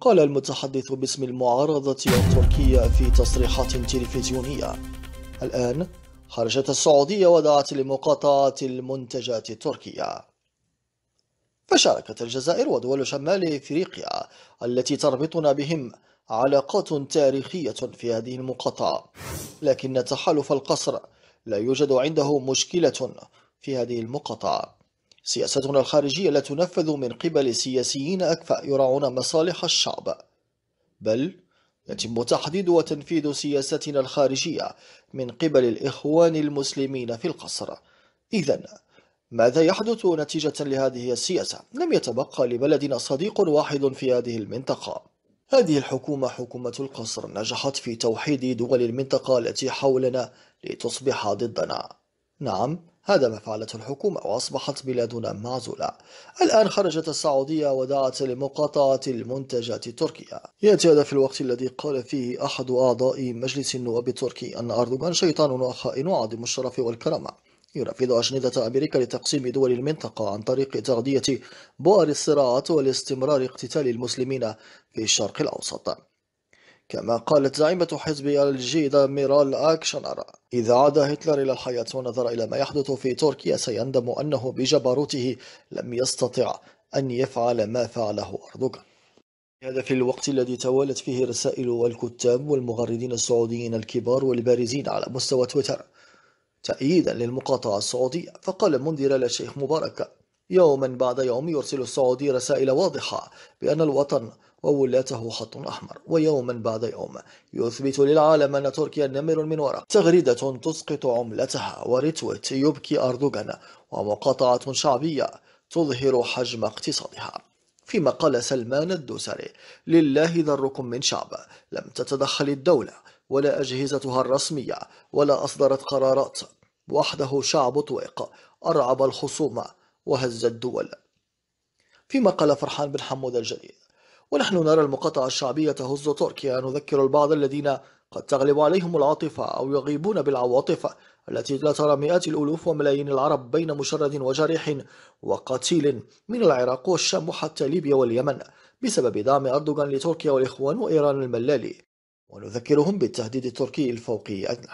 قال المتحدث باسم المعارضة التركية في تصريحات تلفزيونية الآن خرجت السعودية ودعت لمقاطعة المنتجات التركية فشاركت الجزائر ودول شمال إفريقيا التي تربطنا بهم علاقات تاريخية في هذه المقاطعة لكن تحالف القصر لا يوجد عنده مشكلة في هذه المقاطعة سياستنا الخارجية لا تنفذ من قبل سياسيين أكفأ يراعون مصالح الشعب بل يتم تحديد وتنفيذ سياستنا الخارجية من قبل الإخوان المسلمين في القصر إذا ماذا يحدث نتيجة لهذه السياسة؟ لم يتبقى لبلدنا صديق واحد في هذه المنطقة هذه الحكومة حكومة القصر نجحت في توحيد دول المنطقة التي حولنا لتصبح ضدنا نعم هذا ما فعلته الحكومة وأصبحت بلادنا معزولة الآن خرجت السعودية ودعت لمقاطعة المنتجات التركية يأتي هذا في الوقت الذي قال فيه أحد أعضاء مجلس النواب التركي أن أردوغان شيطان وخائن عظيم الشرف والكرامة ينفذ أجندة أمريكا لتقسيم دول المنطقة عن طريق تغذية بؤر الصراعات والاستمرار اقتتال المسلمين في الشرق الأوسط كما قالت زعيمة حزب الجيدة ميرال أكشنر إذا عاد هتلر إلى الحياة ونظر إلى ما يحدث في تركيا سيندم أنه بجبروته لم يستطع أن يفعل ما فعله أردوغان هذا في الوقت الذي توالت فيه رسائل والكتاب والمغردين السعوديين الكبار والبارزين على مستوى تويتر تأييدا للمقاطعة السعودية فقال منذر الشيخ مبارك يوما بعد يوم يرسل السعودي رسائل واضحة بأن الوطن وولاته خط أحمر ويوما بعد يوم يثبت للعالم أن تركيا نمر من وراء تغريدة تسقط عملتها وريتويت يبكي أردوغان ومقاطعة شعبية تظهر حجم اقتصادها فيما قال سلمان الدوسري لله ذركم من شعب لم تتدخل الدولة ولا أجهزتها الرسمية ولا أصدرت قرارات وحده شعب طويق أرعب الخصومة وهز الدول فيما قال فرحان بن حمود الجليل ونحن نرى المقاطعة الشعبية تهز تركيا نذكر البعض الذين قد تغلب عليهم العاطفة أو يغيبون بالعواطف التي لا ترى مئات الألوف وملايين العرب بين مشرد وجريح وقتيل من العراق والشام حتى ليبيا واليمن بسبب دعم أردوغان لتركيا والإخوان وإيران الملالي ونذكرهم بالتهديد التركي الفوقي أدنى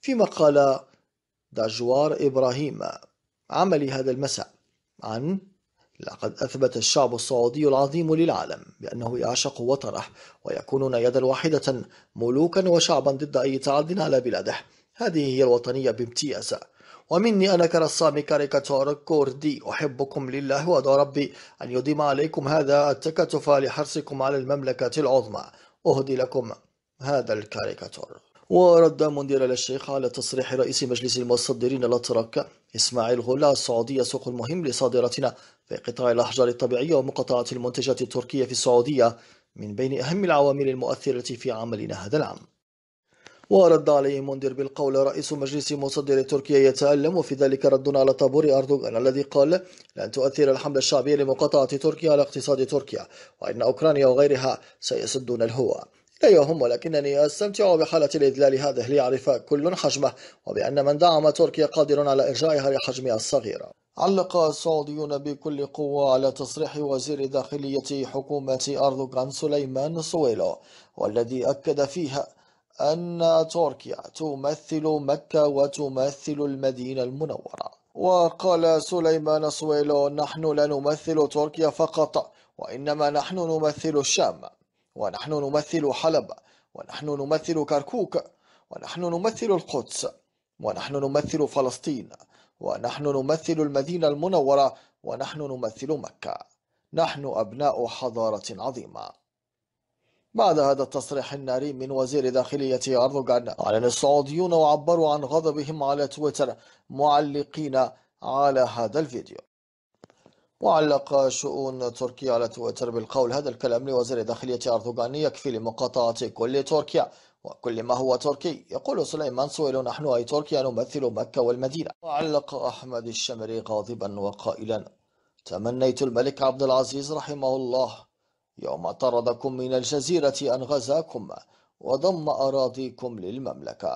فيما قال داجوار إبراهيم عملي هذا المساء عن لقد أثبت الشعب السعودي العظيم للعالم بأنه يعشق وطنه ويكونون يدا واحدة ملوكا وشعبا ضد أي تعد على بلاده هذه هي الوطنية بامتياز ومني أنا كرسام كاريكاتور كوردي أحبكم لله وأدعو ربي أن يديم عليكم هذا التكاتف لحرصكم على المملكة العظمى أهدي لكم هذا الكاريكاتور ورد مدير الشيخ على تصريح رئيس مجلس المصدرين الأتراك إسماعيل غلا السعودية سوق مهم لصادراتنا في قطاع الأحجار الطبيعية ومقاطعة المنتجات التركية في السعودية من بين أهم العوامل المؤثرة في عملنا هذا العام ورد عليه مندر بالقول رئيس مجلس مصدر تركيا يتألم وفي ذلك رد على طابور أردوغان الذي قال لن تؤثر الحملة الشعبية لمقاطعة تركيا على اقتصاد تركيا وإن أوكرانيا وغيرها سيسدون الهوى لا يهم ولكنني أستمتع بحالة الإذلال هذه ليعرف كل حجمه وبأن من دعم تركيا قادر على إرجاعها لحجمها الصغير علق السعوديون بكل قوة على تصريح وزير داخلية حكومة أردوغان سليمان سويلو والذي أكد فيها أن تركيا تمثل مكة وتمثل المدينة المنورة وقال سليمان سويلو نحن لا نمثل تركيا فقط وإنما نحن نمثل الشام ونحن نمثل حلب ونحن نمثل كركوك ونحن نمثل القدس ونحن نمثل فلسطين ونحن نمثل المدينة المنورة ونحن نمثل مكة نحن أبناء حضارة عظيمة بعد هذا التصريح الناري من وزير داخلية أردوغان أعلن السعوديون وعبروا عن غضبهم على تويتر معلقين على هذا الفيديو وعلق شؤون تركيا على تويتر بالقول هذا الكلام لوزير داخلية أردوغان يكفي لمقاطعة كل تركيا وكل ما هو تركي يقول سليمان سويل نحن أي تركيا نمثل مكة والمدينة وعلق أحمد الشمري غاضبا وقائلا تمنيت الملك عبد العزيز رحمه الله يوم طردكم من الجزيرة أن غزاكم وضم أراضيكم للمملكة